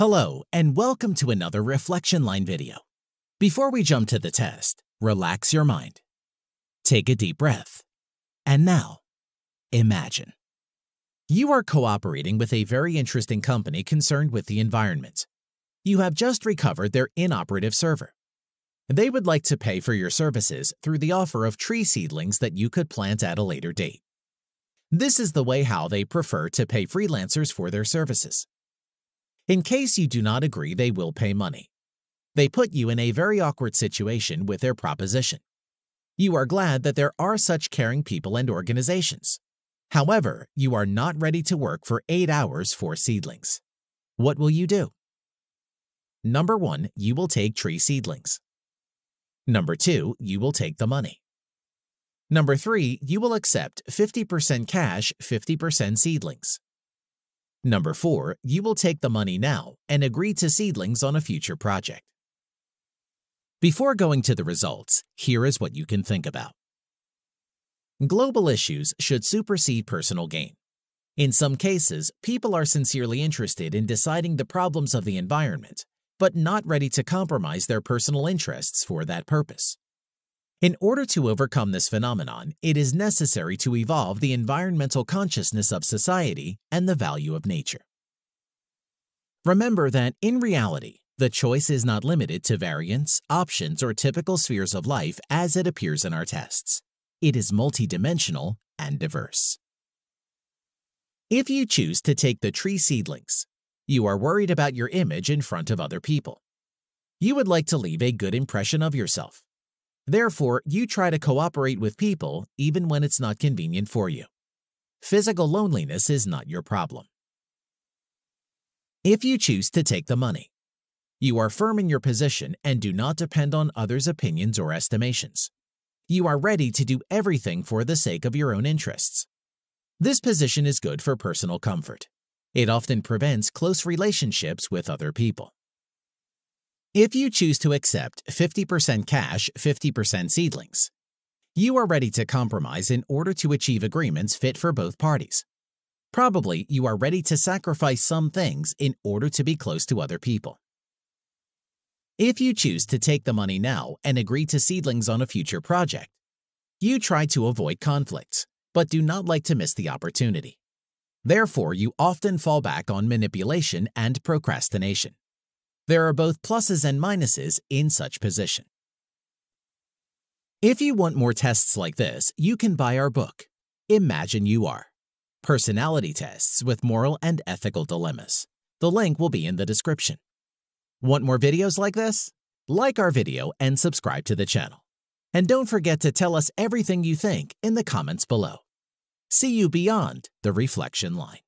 Hello, and welcome to another Reflection Line video. Before we jump to the test, relax your mind. Take a deep breath. And now, imagine. You are cooperating with a very interesting company concerned with the environment. You have just recovered their inoperative server. They would like to pay for your services through the offer of tree seedlings that you could plant at a later date. This is the way how they prefer to pay freelancers for their services. In case you do not agree, they will pay money. They put you in a very awkward situation with their proposition. You are glad that there are such caring people and organizations. However, you are not ready to work for 8 hours for seedlings. What will you do? Number 1. You will take tree seedlings. Number 2. You will take the money. Number 3. You will accept 50% cash, 50% seedlings. Number 4. You will take the money now and agree to seedlings on a future project. Before going to the results, here is what you can think about. Global issues should supersede personal gain. In some cases, people are sincerely interested in deciding the problems of the environment, but not ready to compromise their personal interests for that purpose. In order to overcome this phenomenon, it is necessary to evolve the environmental consciousness of society and the value of nature. Remember that, in reality, the choice is not limited to variants, options, or typical spheres of life as it appears in our tests. It is multidimensional and diverse. If you choose to take the tree seedlings, you are worried about your image in front of other people. You would like to leave a good impression of yourself, Therefore, you try to cooperate with people even when it's not convenient for you. Physical loneliness is not your problem. If you choose to take the money, you are firm in your position and do not depend on others' opinions or estimations. You are ready to do everything for the sake of your own interests. This position is good for personal comfort. It often prevents close relationships with other people. If you choose to accept 50% cash, 50% seedlings, you are ready to compromise in order to achieve agreements fit for both parties. Probably you are ready to sacrifice some things in order to be close to other people. If you choose to take the money now and agree to seedlings on a future project, you try to avoid conflicts, but do not like to miss the opportunity. Therefore, you often fall back on manipulation and procrastination. There are both pluses and minuses in such position. If you want more tests like this, you can buy our book, Imagine You Are Personality Tests with Moral and Ethical Dilemmas. The link will be in the description. Want more videos like this? Like our video and subscribe to the channel. And don't forget to tell us everything you think in the comments below. See you beyond the reflection line.